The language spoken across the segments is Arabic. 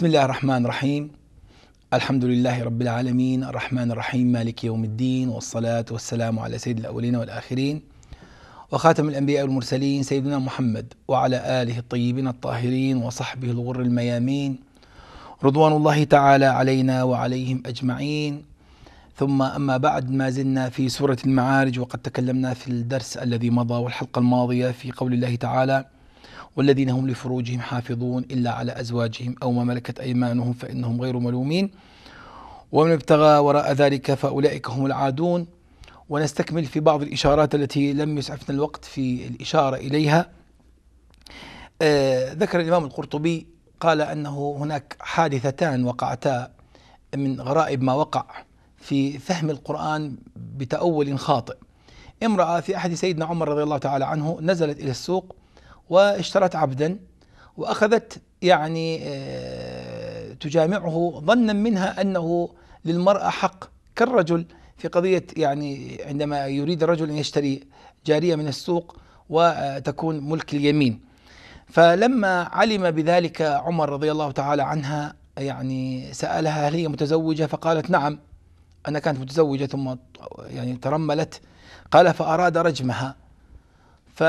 بسم الله الرحمن الرحيم الحمد لله رب العالمين الرحمن الرحيم مالك يوم الدين والصلاة والسلام على سيد الأولين والآخرين وخاتم الأنبياء والمرسلين سيدنا محمد وعلى آله الطيبين الطاهرين وصحبه الغر الميامين رضوان الله تعالى علينا وعليهم أجمعين ثم أما بعد ما زلنا في سورة المعارج وقد تكلمنا في الدرس الذي مضى والحلقة الماضية في قول الله تعالى والذين هم لفروجهم حافظون إلا على أزواجهم أو ما ملكت أيمانهم فإنهم غير ملومين ومن ابتغى وراء ذلك فأولئك هم العادون ونستكمل في بعض الإشارات التي لم يسعفنا الوقت في الإشارة إليها آه ذكر الإمام القرطبي قال أنه هناك حادثتان وقعتا من غرائب ما وقع في فهم القرآن بتأول خاطئ امرأة في أحد سيدنا عمر رضي الله تعالى عنه نزلت إلى السوق واشترت عبدا واخذت يعني آه، تجامعه ظنا منها انه للمراه حق كالرجل في قضيه يعني عندما يريد الرجل ان يشتري جاريه من السوق وتكون ملك اليمين فلما علم بذلك عمر رضي الله تعالى عنها يعني سالها هل هي متزوجه فقالت نعم انا كانت متزوجه ثم يعني ترملت قال فاراد رجمها ف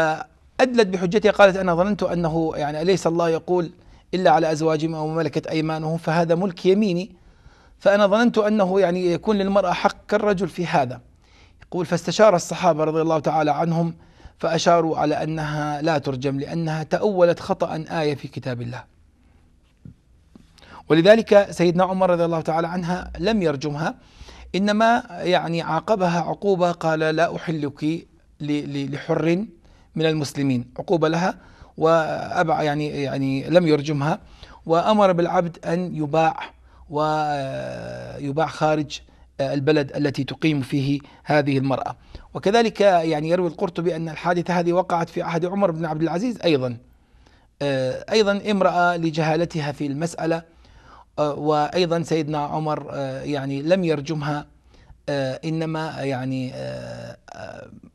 أدلت بحجتها قالت أنا ظننت أنه يعني أليس الله يقول إلا على أزواجهم أو ملكت أيمانهم فهذا ملك يميني فأنا ظننت أنه يعني يكون للمرأة حق كالرجل في هذا يقول فاستشار الصحابة رضي الله تعالى عنهم فأشاروا على أنها لا ترجم لأنها تأولت خطأ آية في كتاب الله ولذلك سيدنا عمر رضي الله تعالى عنها لم يرجمها إنما يعني عاقبها عقوبة قال لا أحلك لحر من المسلمين عقوبة لها وأبع يعني يعني لم يرجمها وأمر بالعبد أن يباع ويباع آه، خارج آه، البلد التي تقيم فيه هذه المرأة وكذلك يعني يروي القرطبي أن الحادثة هذه وقعت في عهد عمر بن عبد العزيز أيضا آه، أيضا امرأة لجهالتها في المسألة وأيضا سيدنا عمر يعني لم يرجمها آه، انما آه، يعني آه،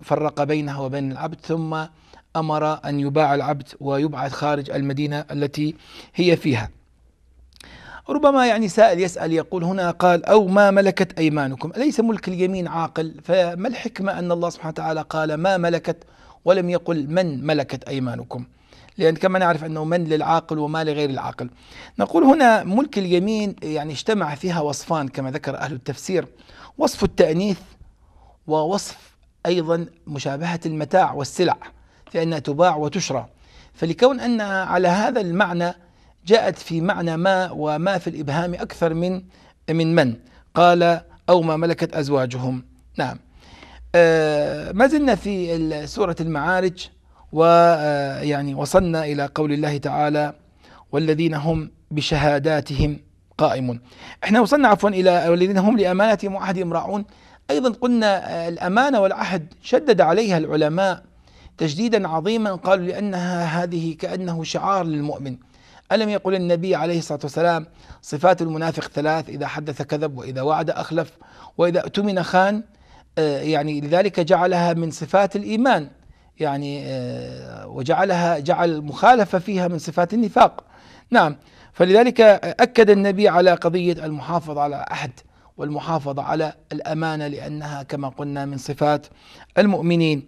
فرق بينها وبين العبد ثم امر ان يباع العبد ويبعث خارج المدينه التي هي فيها. ربما يعني سائل يسال يقول هنا قال او ما ملكت ايمانكم، اليس ملك اليمين عاقل؟ فما الحكمه ان الله سبحانه وتعالى قال ما ملكت ولم يقل من ملكت ايمانكم؟ لأن كما نعرف أنه من للعاقل وما لغير العاقل نقول هنا ملك اليمين يعني اجتمع فيها وصفان كما ذكر أهل التفسير وصف التأنيث ووصف أيضا مشابهة المتاع والسلع فإنها تباع وتشرى فلكون أنها على هذا المعنى جاءت في معنى ما وما في الإبهام أكثر من من من قال أو ما ملكت أزواجهم نعم آه، ما زلنا في سورة المعارج ويعني آه، وصلنا إلى قول الله تعالى والذين هم بشهاداتهم قائم احنا وصلنا عفوا إلى الذين هم لأمانتهم وعهدهم راعون أيضا قلنا آه، الأمانة والعهد شدد عليها العلماء تشديدا عظيما قالوا لأنها هذه كأنه شعار للمؤمن ألم يقل النبي عليه الصلاة والسلام صفات المنافق ثلاث إذا حدث كذب وإذا وعد أخلف وإذا اؤتمن خان آه، يعني لذلك جعلها من صفات الإيمان يعني آه، وجعلها جعل المخالفة فيها من صفات النفاق نعم فلذلك أكد النبي على قضية المحافظة على أحد والمحافظة على الأمانة لأنها كما قلنا من صفات المؤمنين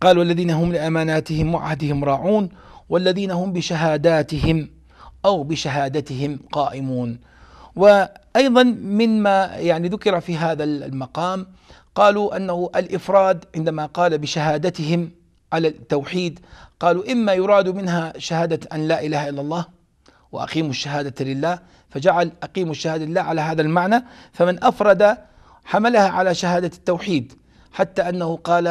قال والذين هم لأماناتهم وعهدهم راعون والذين هم بشهاداتهم أو بشهادتهم قائمون وأيضا مما يعني ذكر في هذا المقام قالوا أنه الإفراد عندما قال بشهادتهم على التوحيد قالوا إما يراد منها شهادة أن لا إله إلا الله وأقيموا الشهادة لله فجعل أقيموا الشهادة لله على هذا المعنى فمن أفرد حملها على شهادة التوحيد حتى أنه قال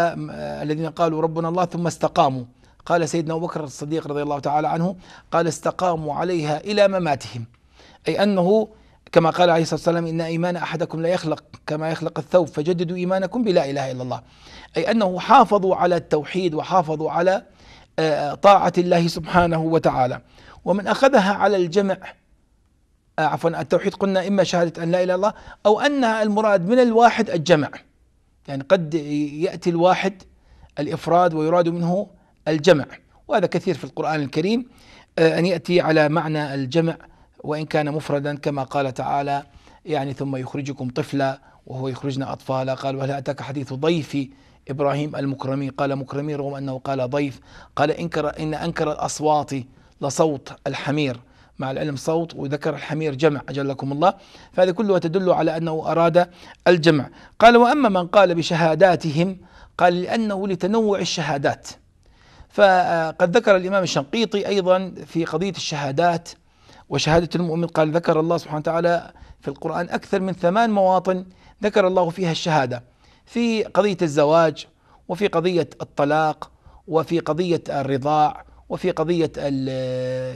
الذين قالوا ربنا الله ثم استقاموا قال سيدنا أبو بكر الصديق رضي الله تعالى عنه قال استقاموا عليها إلى مماتهم أي أنه كما قال عليه الصلاه والسلام ان ايمان احدكم لا يخلق كما يخلق الثوب فجددوا ايمانكم بلا اله الا الله اي انه حافظوا على التوحيد وحافظوا على آه، طاعه الله سبحانه وتعالى ومن أخذها على الجمع آه، عفوا التوحيد قلنا إما شهادة أن لا إله إلا الله أو أنها المراد من الواحد الجمع يعني قد يأتي الواحد الإفراد ويراد منه الجمع وهذا كثير في القرآن الكريم آه، أن يأتي على معنى الجمع وإن كان مفردا كما قال تعالى يعني ثم يخرجكم طفلا وهو يخرجنا أطفالا قال وهل أتاك حديث ضيفي إبراهيم المكرمين قال مكرمين رغم أنه قال ضيف قال إنكر إن أنكر الأصوات لصوت الحمير مع العلم صوت وذكر الحمير جمع أجلكم الله فهذه كلها تدل على أنه أراد الجمع قال وأما من قال بشهاداتهم قال لأنه لتنوع الشهادات فقد ذكر الإمام الشنقيطي أيضا في قضية الشهادات وشهادة المؤمن قال ذكر الله سبحانه وتعالى في القرآن أكثر من ثمان مواطن ذكر الله فيها الشهادة في قضية الزواج وفي قضية الطلاق وفي قضية الرضاع وفي قضية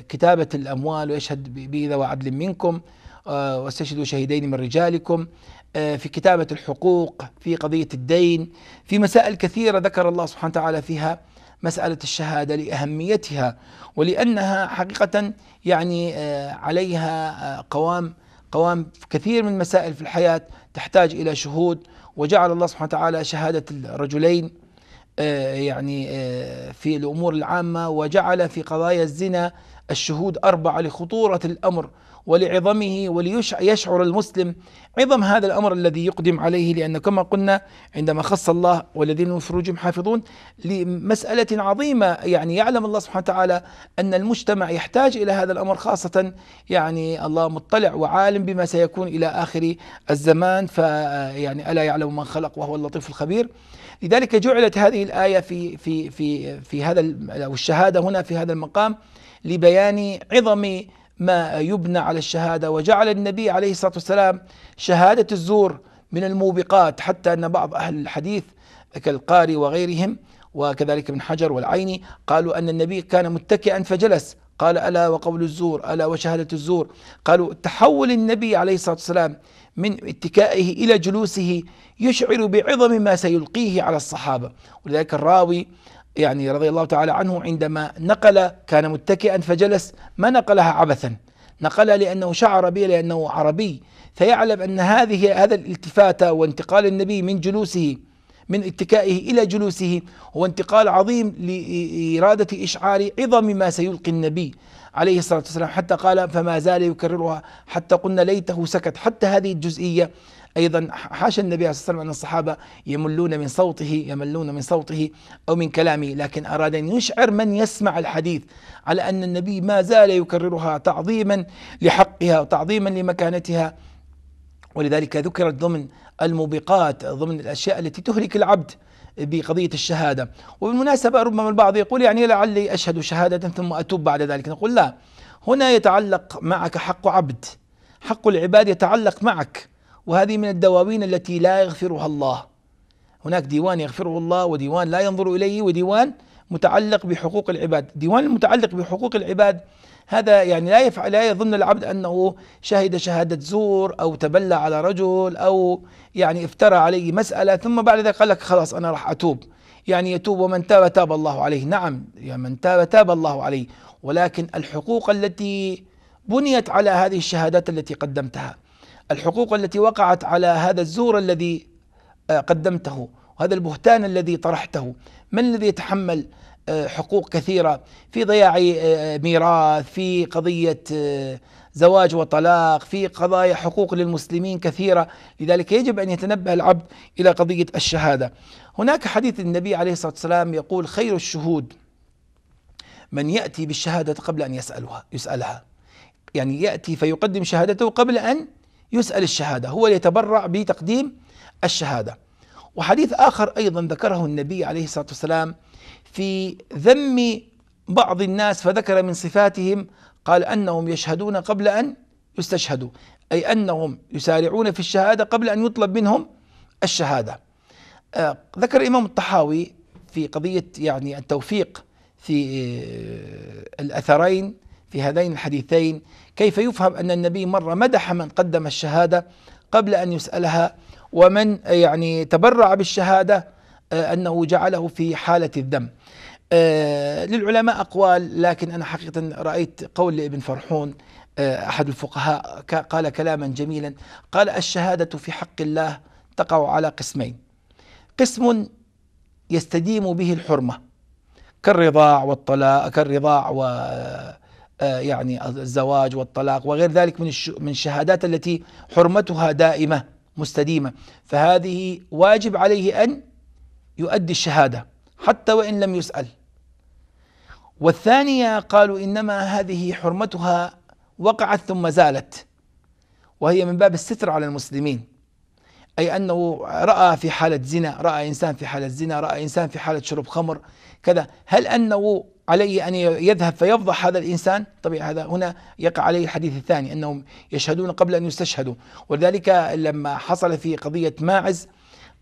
كتابة الأموال ويشهد بإذا وعدل منكم آه، واستشهدوا شهيدين من رجالكم آه، في كتابة الحقوق في قضية الدين في مسائل كثيرة ذكر الله سبحانه وتعالى فيها مسألة الشهادة لأهميتها ولأنها حقيقة يعني آه، عليها قوام قوام كثير من مسائل في الحياة تحتاج إلى شهود وجعل الله سبحانه وتعالى شهادة الرجلين آه، يعني آه، في الأمور العامة وجعل في قضايا الزنا الشهود أربعة لخطورة الأمر ولعظمه وليشعر المسلم عظم هذا الأمر الذي يقدم عليه لأن كما قلنا عندما خص الله والذين فروجهم حافظون لمسألة عظيمة يعني يعلم الله سبحانه وتعالى أن المجتمع يحتاج إلى هذا الأمر خاصة يعني الله مطلع وعالم بما سيكون إلى آخر الزمان فيعني ألا يعلم من خلق وهو اللطيف الخبير لذلك جعلت هذه الآية في في في في هذا أو الشهادة هنا في هذا المقام لبيان عظم ما يبنى على الشهادة وجعل النبي عليه الصلاة والسلام شهادة الزور من الموبقات حتى أن بعض أهل الحديث كالقاري وغيرهم وكذلك ابن حجر والعيني قالوا أن النبي كان متكئا فجلس قال ألا وقول الزور ألا وشهادة الزور قالوا تحول النبي عليه الصلاة والسلام من اتكائه إلى جلوسه يشعر بعظم ما سيلقيه على الصحابة ولذلك الراوي يعني رضي الله تعالى عنه عندما نقل كان متكئا فجلس ما نقلها عبثا نقل لأنه شعر بي لأنه عربي فيعلم أن هذه هذا الالتفات وانتقال النبي من جلوسه من اتكائه إلى جلوسه هو انتقال عظيم لإرادة إشعار عظم ما سيلقي النبي عليه الصلاة والسلام حتى قال فما زال يكررها حتى قلنا ليته سكت حتى هذه الجزئية أيضا حاشا النبي عليه الصلاة والسلام أن الصحابة يملون من صوته يملون من صوته أو من كلامه لكن أراد أن يشعر من يسمع الحديث على أن النبي ما زال يكررها تعظيما لحقها وتعظيما لمكانتها ولذلك ذكرت ضمن الموبقات ضمن الأشياء التي تهلك العبد بقضية الشهادة وبالمناسبة ربما البعض يقول يعني لعلي أشهد شهادة ثم أتوب بعد ذلك نقول لا هنا يتعلق معك حق عبد حق العباد يتعلق معك وهذه من الدواوين التي لا يغفرها الله هناك ديوان يغفره الله وديوان لا ينظر اليه وديوان متعلق بحقوق العباد ديوان المتعلق بحقوق العباد هذا يعني لا يفعل لا يظن العبد انه شهد شهاده زور او تبلى على رجل او يعني افترى عليه مساله ثم بعد ذلك قال لك خلاص انا راح اتوب يعني يتوب ومن تاب تاب الله عليه نعم يا يعني من تاب تاب الله عليه ولكن الحقوق التي بنيت على هذه الشهادات التي قدمتها الحقوق التي وقعت على هذا الزور الذي آه، قدمته وهذا البهتان الذي طرحته من الذي يتحمل آه، حقوق كثيرة في ضياع آه، ميراث في قضية زواج وطلاق في قضايا حقوق للمسلمين كثيرة لذلك يجب أن يتنبه العبد إلى قضية الشهادة هناك حديث النبي عليه الصلاة والسلام يقول خير الشهود من يأتي بالشهادة قبل أن يسألها يسألها يعني يأتي فيقدم شهادته قبل أن يسأل الشهادة هو يتبرع بتقديم الشهادة وحديث آخر أيضا ذكره النبي عليه الصلاة والسلام في ذم بعض الناس فذكر من صفاتهم قال أنهم يشهدون قبل أن يستشهدوا أي أنهم يسارعون في الشهادة قبل أن يطلب منهم الشهادة آه، ذكر الإمام الطحاوي في قضية يعني التوفيق في آه، الأثرين في هذين الحديثين كيف يفهم أن النبي مرة مدح من قدم الشهادة قبل أن يسألها ومن يعني تبرع بالشهادة آه، أنه جعله في حالة الذم آه، للعلماء أقوال لكن أنا حقيقة رأيت قول لابن فرحون آه، أحد الفقهاء قال كلاما جميلا قال الشهادة في حق الله تقع على قسمين قسم يستديم به الحرمة كالرضاع والطلاق كالرضاع آه، يعني الزواج والطلاق وغير ذلك من من الشهادات التي حرمتها دائمه مستديمه فهذه واجب عليه ان يؤدي الشهاده حتى وان لم يسال والثانيه قالوا انما هذه حرمتها وقعت ثم زالت وهي من باب الستر على المسلمين أي أنه رأى في حالة زنا رأى إنسان في حالة زنا رأى إنسان في حالة شرب خمر كذا هل أنه عليه أن يذهب فيفضح هذا الإنسان طبيعي هذا هنا يقع عليه الحديث الثاني أنهم يشهدون قبل أن يستشهدوا ولذلك لما حصل في قضية ماعز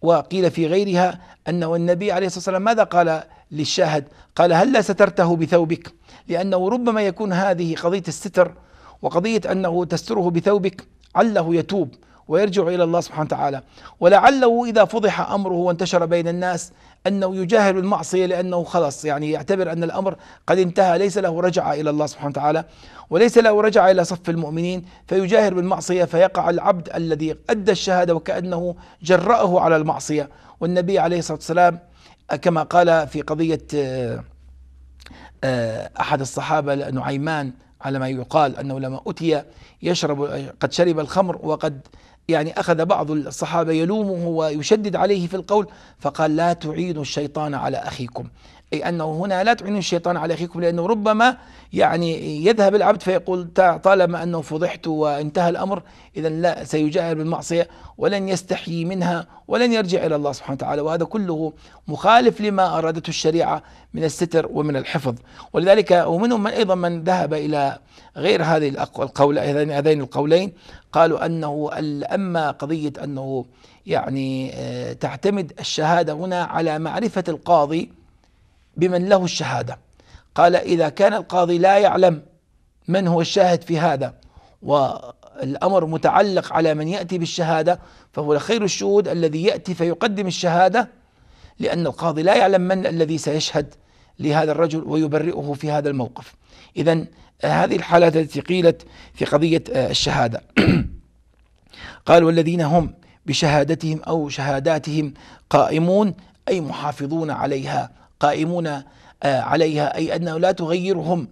وقيل في غيرها أنه النبي عليه الصلاة والسلام ماذا قال للشاهد قال هلا سترته بثوبك لأنه ربما يكون هذه قضية الستر وقضية أنه تستره بثوبك عله يتوب ويرجع الى الله سبحانه وتعالى ولعله اذا فضح امره وانتشر بين الناس أنه يجاهل المعصية لأنه خلص يعني يعتبر أن الأمر قد انتهى ليس له رجعة إلى الله سبحانه وتعالى وليس له رجعة إلى صف المؤمنين فيجاهر بالمعصية فيقع العبد الذي أدى الشهادة وكأنه جرأه على المعصية والنبي عليه الصلاة والسلام كما قال في قضية آه، أحد الصحابة نعيمان على ما يقال أنه لما أتي يشرب قد شرب الخمر وقد يعني أخذ بعض الصحابة يلومه ويشدد عليه في القول فقال لا تعينوا الشيطان على أخيكم أي أنه هنا لا تعين الشيطان على أخيكم لأنه ربما يعني يذهب العبد فيقول طالما أنه فضحت وانتهى الأمر إذا لا سيجاهر بالمعصية ولن يستحيي منها ولن يرجع إلى الله سبحانه وتعالى وهذا كله مخالف لما أرادته الشريعة من الستر ومن الحفظ ولذلك ومنهم من أيضا من ذهب إلى غير هذه القول هذين القولين قالوا أنه أما قضية أنه يعني آه، تعتمد الشهادة هنا على معرفة القاضي بمن له الشهادة قال إذا كان القاضي لا يعلم من هو الشاهد في هذا والأمر متعلق على من يأتي بالشهادة فهو خير الشهود الذي يأتي فيقدم الشهادة لأن القاضي لا يعلم من الذي سيشهد لهذا الرجل ويبرئه في هذا الموقف إذا آه، هذه الحالات التي قيلت في قضية آه، الشهادة قال والذين هم بشهادتهم أو شهاداتهم قائمون أي محافظون عليها قائمون آه، عليها أي أنه لا تغيرهم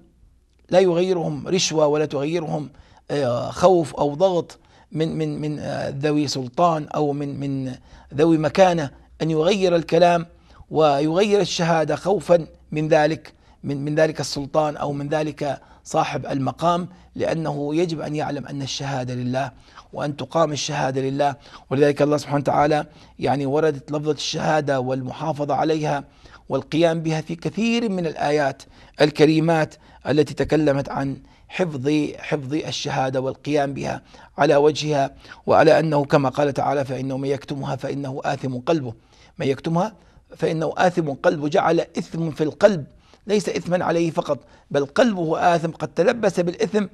لا يغيرهم رشوة ولا تغيرهم آه، خوف أو ضغط من من من آه، ذوي سلطان أو من من ذوي مكانة أن يغير الكلام ويغير الشهادة خوفا من ذلك من من ذلك السلطان أو من ذلك صاحب المقام لأنه يجب أن يعلم أن الشهادة لله وأن تقام الشهادة لله ولذلك الله سبحانه وتعالى يعني وردت لفظة الشهادة والمحافظة عليها والقيام بها في كثير من الآيات الكريمات التي تكلمت عن حفظ حفظ الشهاده والقيام بها على وجهها وعلى انه كما قال تعالى فانه من يكتمها فانه آثم قلبه من يكتمها فانه آثم قلبه جعل اثم في القلب ليس اثما عليه فقط بل قلبه آثم قد تلبس بالاثم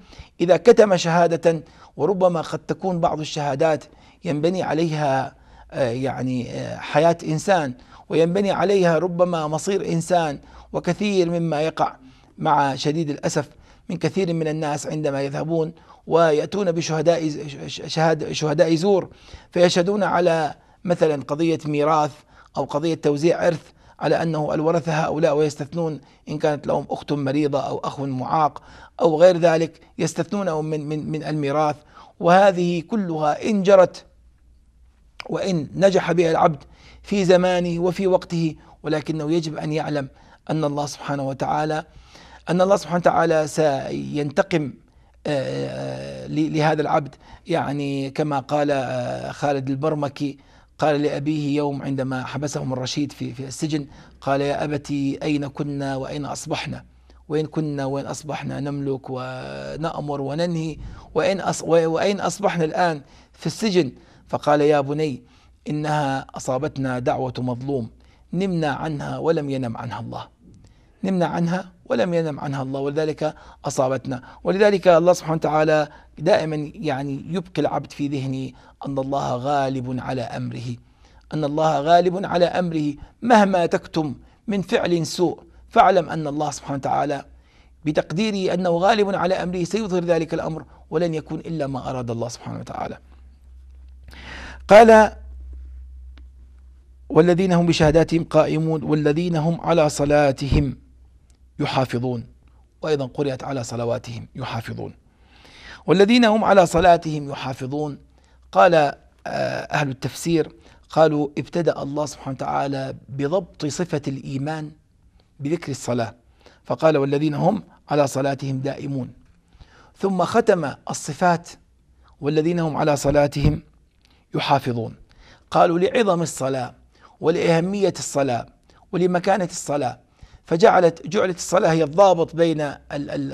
اذا كتم شهاده وربما قد تكون بعض الشهادات ينبني عليها آه، يعني آه، حياة إنسان وينبني عليها ربما مصير إنسان وكثير مما يقع مع شديد الأسف من كثير من الناس عندما يذهبون ويأتون بشهداء شهاد شهداء زور فيشهدون على مثلا قضية ميراث أو قضية توزيع إرث على أنه الورثة هؤلاء ويستثنون إن كانت لهم أخت مريضة أو أخ معاق أو غير ذلك يستثنونهم من من من الميراث وهذه كلها إن جرت وإن نجح بها العبد في زمانه وفي وقته ولكنه يجب أن يعلم أن الله سبحانه وتعالى أن الله سبحانه وتعالى سينتقم آه، آه، لهذا العبد يعني كما قال آه، خالد البرمكي قال لأبيه يوم عندما حبسهم الرشيد في, في السجن قال يا أبتي أين كنا وأين أصبحنا وين كنا وين أصبحنا نملك ونأمر وننهي وإن, أص وإن أصبحنا الآن في السجن فقال يا بني إنها أصابتنا دعوة مظلوم نمنا عنها ولم ينم عنها الله نمنا عنها ولم ينم عنها الله ولذلك أصابتنا ولذلك الله سبحانه وتعالى دائما يعني يبكي العبد في ذهنه أن الله غالب على أمره أن الله غالب على أمره مهما تكتم من فعل سوء فاعلم أن الله سبحانه وتعالى بتقديره أنه غالب على أمره سيظهر ذلك الأمر ولن يكون إلا ما أراد الله سبحانه وتعالى قال والذين هم بشهاداتهم قائمون والذين هم على صلاتهم يحافظون وأيضا قرأت على صلواتهم يحافظون والذين هم على صلاتهم يحافظون قال آه، أهل التفسير قالوا ابتدأ الله سبحانه وتعالى بضبط صفة الإيمان بذكر الصلاة فقال والذين هم على صلاتهم دائمون ثم ختم الصفات والذين هم على صلاتهم يحافظون قالوا لعظم الصلاة ولأهمية الصلاة ولمكانة الصلاة فجعلت جعلت الصلاة هي الضابط بين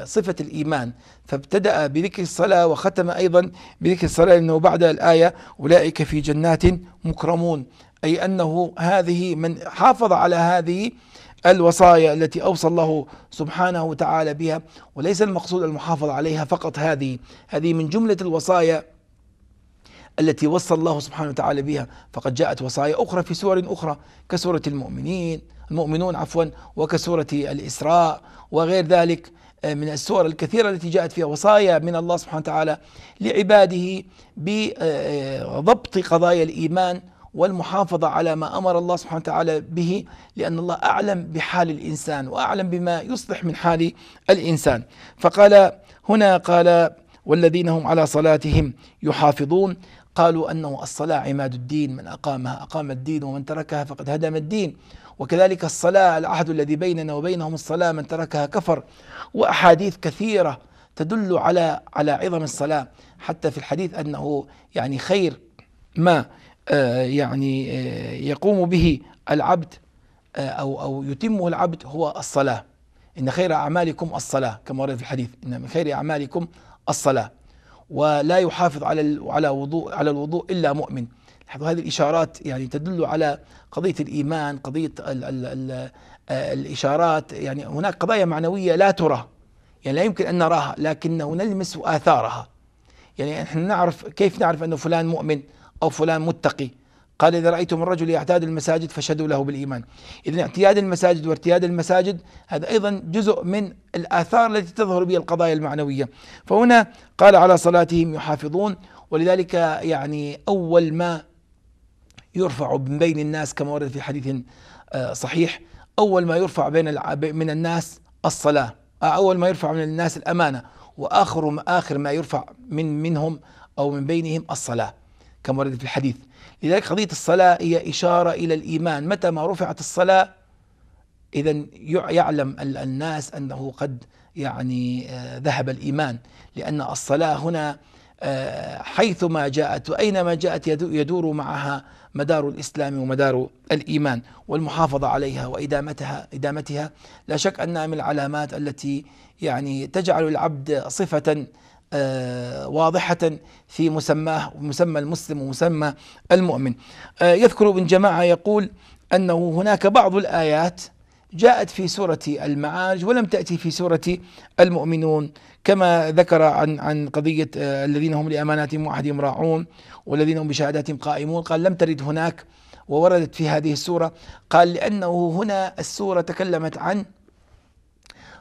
صفة الإيمان فابتدأ بذكر الصلاة وختم أيضا بذكر الصلاة لأنه بعد الآية أولئك في جنات مكرمون أي أنه هذه من حافظ على هذه الوصايا التي اوصى الله سبحانه وتعالى بها وليس المقصود المحافظه عليها فقط هذه هذه من جمله الوصايا التي وصى الله سبحانه وتعالى بها فقد جاءت وصايا أخرى في سور أخرى كسورة المؤمنين المؤمنون عفوا وكسورة الإسراء وغير ذلك آه، من السور الكثيرة التي جاءت فيها وصايا من الله سبحانه وتعالى لعباده بضبط قضايا الإيمان والمحافظة على ما أمر الله سبحانه وتعالى به لأن الله أعلم بحال الإنسان وأعلم بما يصلح من حال الإنسان فقال هنا قال والذين هم على صلاتهم يحافظون قالوا انه الصلاه عماد الدين من اقامها اقام الدين ومن تركها فقد هدم الدين وكذلك الصلاه العهد الذي بيننا وبينهم الصلاه من تركها كفر واحاديث كثيره تدل على على عظم الصلاه حتى في الحديث انه يعني خير ما آه، يعني آه، يقوم به العبد آه، او او يتمه العبد هو الصلاه ان خير اعمالكم الصلاه كما ورد في الحديث ان من خير اعمالكم الصلاة ولا يحافظ على على وضوء على الوضوء الا مؤمن هذه الاشارات يعني تدل على قضيه الايمان قضيه الـ الـ الـ آه، الاشارات يعني هناك قضايا معنويه لا ترى يعني لا يمكن ان نراها لكنه نلمس اثارها يعني نحن نعرف كيف نعرف انه فلان مؤمن او فلان متقي قال إذا رأيتم الرجل يعتاد المساجد فشهدوا له بالإيمان إذا اعتياد المساجد وارتياد المساجد هذا أيضا جزء من الآثار التي تظهر بها القضايا المعنوية فهنا قال على صلاتهم يحافظون ولذلك يعني أول ما يرفع من بين الناس كما ورد في حديث آه، صحيح أول ما يرفع بين من الناس الصلاة آه، أول ما يرفع من الناس الأمانة وآخر آخر ما يرفع من منهم أو من بينهم الصلاة كما ورد في الحديث لذلك قضية الصلاة هي إشارة إلى الإيمان متى ما رفعت الصلاة إذا يعلم الناس أنه قد يعني آه، ذهب الإيمان لأن الصلاة هنا آه، حيثما جاءت وأينما جاءت يدور معها مدار الإسلام ومدار الإيمان والمحافظة عليها وإدامتها إدامتها لا شك أنها من العلامات التي يعني تجعل العبد صفة آه، واضحة في مسماه مسمى المسلم ومسمى المؤمن آه، يذكر ابن جماعة يقول أنه هناك بعض الآيات جاءت في سورة المعارج ولم تأتي في سورة المؤمنون كما ذكر عن عن قضية آه، الذين هم لأماناتهم وعهدهم راعون والذين هم بشهاداتهم قائمون قال لم ترد هناك ووردت في هذه السورة قال لأنه هنا السورة تكلمت عن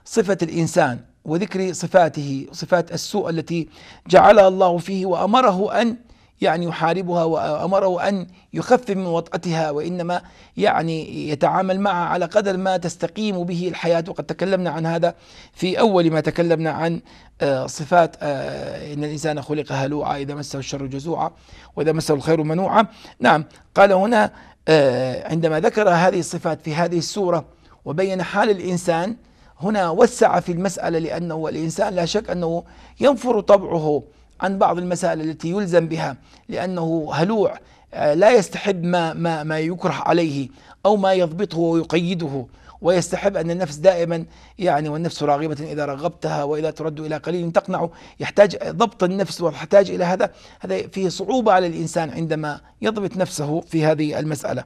صفة الإنسان وذكر صفاته صفات السوء التي جعلها الله فيه وامره ان يعني يحاربها وامره ان يخفف من وطأتها وانما يعني يتعامل معها على قدر ما تستقيم به الحياه وقد تكلمنا عن هذا في اول ما تكلمنا عن آه، صفات آه، ان الانسان خلق هلوعا اذا مسه الشر جزوعا واذا مسه الخير منوعا نعم قال هنا آه، عندما ذكر هذه الصفات في هذه السوره وبين حال الانسان هنا وسع في المسألة لأنه الإنسان لا شك أنه ينفر طبعه عن بعض المسائل التي يلزم بها لأنه هلوع آه، لا يستحب ما, ما, ما يكره عليه أو ما يضبطه ويقيده ويستحب أن النفس دائما يعني والنفس راغبة إذا رغبتها وإذا ترد إلى قليل تقنع يحتاج ضبط النفس ويحتاج إلى هذا هذا فيه صعوبة على الإنسان عندما يضبط نفسه في هذه المسألة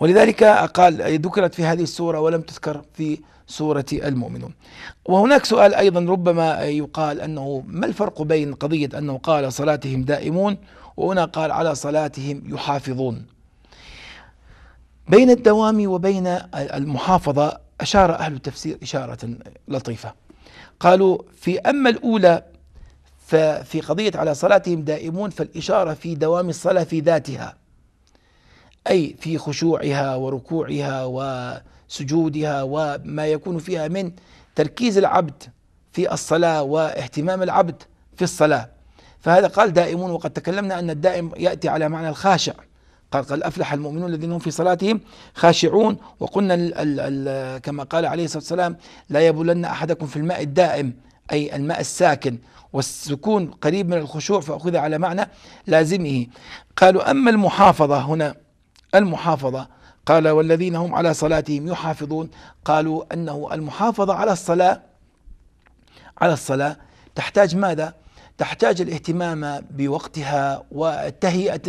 ولذلك قال ذكرت في هذه السورة ولم تذكر في سورة المؤمنون وهناك سؤال أيضا ربما يقال أنه ما الفرق بين قضية أنه قال صلاتهم دائمون وهنا قال على صلاتهم يحافظون بين الدوام وبين المحافظة أشار أهل التفسير إشارة لطيفة قالوا في أما الأولى ففي قضية على صلاتهم دائمون فالإشارة في دوام الصلاة في ذاتها أي في خشوعها وركوعها و سجودها وما يكون فيها من تركيز العبد في الصلاة واهتمام العبد في الصلاة فهذا قال دائمون وقد تكلمنا أن الدائم يأتي على معنى الخاشع قال قد أفلح المؤمنون الذين هم في صلاتهم خاشعون وقلنا الـ الـ الـ كما قال عليه الصلاة والسلام لا يبلن أحدكم في الماء الدائم أي الماء الساكن والسكون قريب من الخشوع فأخذ على معنى لازمه قالوا أما المحافظة هنا المحافظة قال والذين هم على صلاتهم يحافظون قالوا انه المحافظه على الصلاه على الصلاه تحتاج ماذا؟ تحتاج الاهتمام بوقتها وتهيئه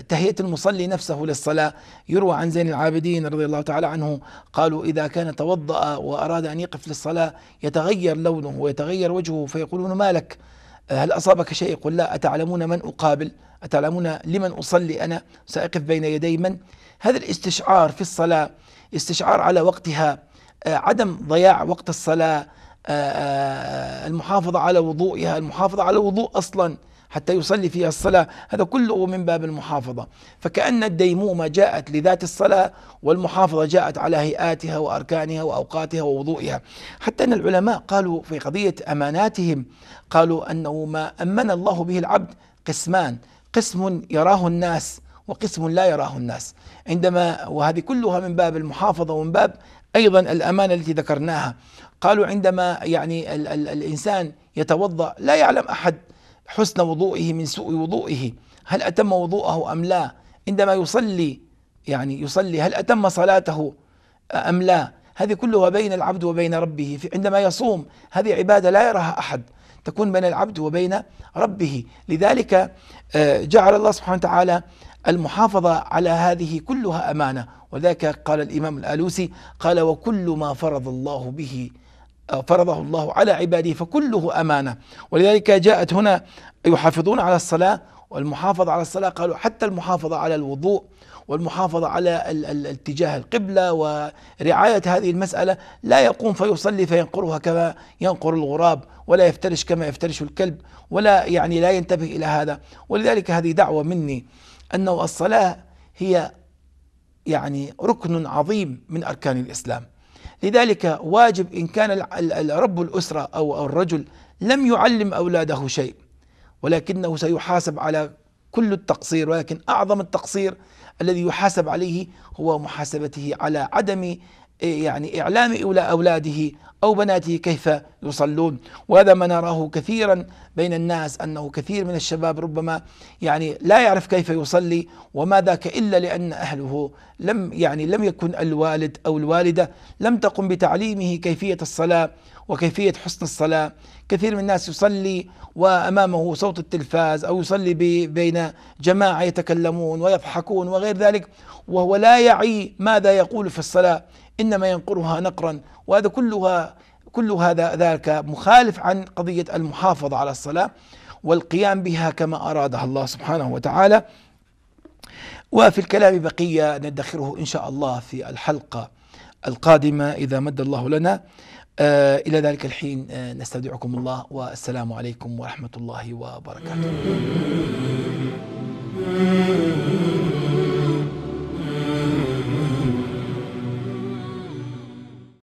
تهيئة المصلي نفسه للصلاة يروى عن زين العابدين رضي الله تعالى عنه قالوا إذا كان توضأ وأراد أن يقف للصلاة يتغير لونه ويتغير وجهه فيقولون ما لك هل أصابك شيء قل لا أتعلمون من أقابل أتعلمون لمن أصلي أنا سأقف بين يدي من هذا الاستشعار في الصلاة استشعار على وقتها آه، عدم ضياع وقت الصلاة آه، آه، المحافظة على وضوئها المحافظة على الوضوء أصلا حتى يصلي فيها الصلاة هذا كله من باب المحافظة فكأن الديمومة جاءت لذات الصلاة والمحافظة جاءت على هيئاتها وأركانها وأوقاتها ووضوئها حتى أن العلماء قالوا في قضية أماناتهم قالوا أنه ما أمن الله به العبد قسمان قسم يراه الناس وقسم لا يراه الناس عندما وهذه كلها من باب المحافظة ومن باب أيضا الأمانة التي ذكرناها قالوا عندما يعني ال ال الإنسان يتوضأ لا يعلم أحد حسن وضوئه من سوء وضوئه هل أتم وضوءه أم لا عندما يصلي يعني يصلي هل أتم صلاته أم لا هذه كلها بين العبد وبين ربه عندما يصوم هذه عبادة لا يراها أحد تكون بين العبد وبين ربه لذلك آه، جعل الله سبحانه وتعالى المحافظة على هذه كلها أمانة ولذلك قال الإمام الألوسي قال وكل ما فرض الله به آه، فرضه الله على عباده فكله أمانة ولذلك جاءت هنا يحافظون على الصلاة والمحافظة على الصلاة قالوا حتى المحافظة على الوضوء والمحافظة على اتجاه القبلة ورعاية هذه المسألة لا يقوم فيصلي فينقرها كما ينقر الغراب ولا يفترش كما يفترش الكلب ولا يعني لا ينتبه إلى هذا ولذلك هذه دعوة مني أنه الصلاة هي يعني ركن عظيم من أركان الإسلام لذلك واجب إن كان رب الأسرة أو الرجل لم يعلم أولاده شيء ولكنه سيحاسب على كل التقصير ولكن أعظم التقصير الذي يحاسب عليه هو محاسبته على عدم إيه يعني إعلام أولاده أو بناته كيف يصلون وهذا ما نراه كثيرا بين الناس أنه كثير من الشباب ربما يعني لا يعرف كيف يصلي وما ذاك إلا لأن أهله لم يعني لم يكن الوالد أو الوالدة لم تقم بتعليمه كيفية الصلاة وكيفية حسن الصلاة كثير من الناس يصلي وأمامه صوت التلفاز أو يصلي بين جماعة يتكلمون ويضحكون وغير ذلك وهو لا يعي ماذا يقول في الصلاة إنما ينقرها نقرا وهذا كلها كل هذا ذلك مخالف عن قضية المحافظة على الصلاة والقيام بها كما أرادها الله سبحانه وتعالى وفي الكلام بقية ندخره إن شاء الله في الحلقة القادمة إذا مد الله لنا آه إلى ذلك الحين آه نستودعكم الله والسلام عليكم ورحمة الله وبركاته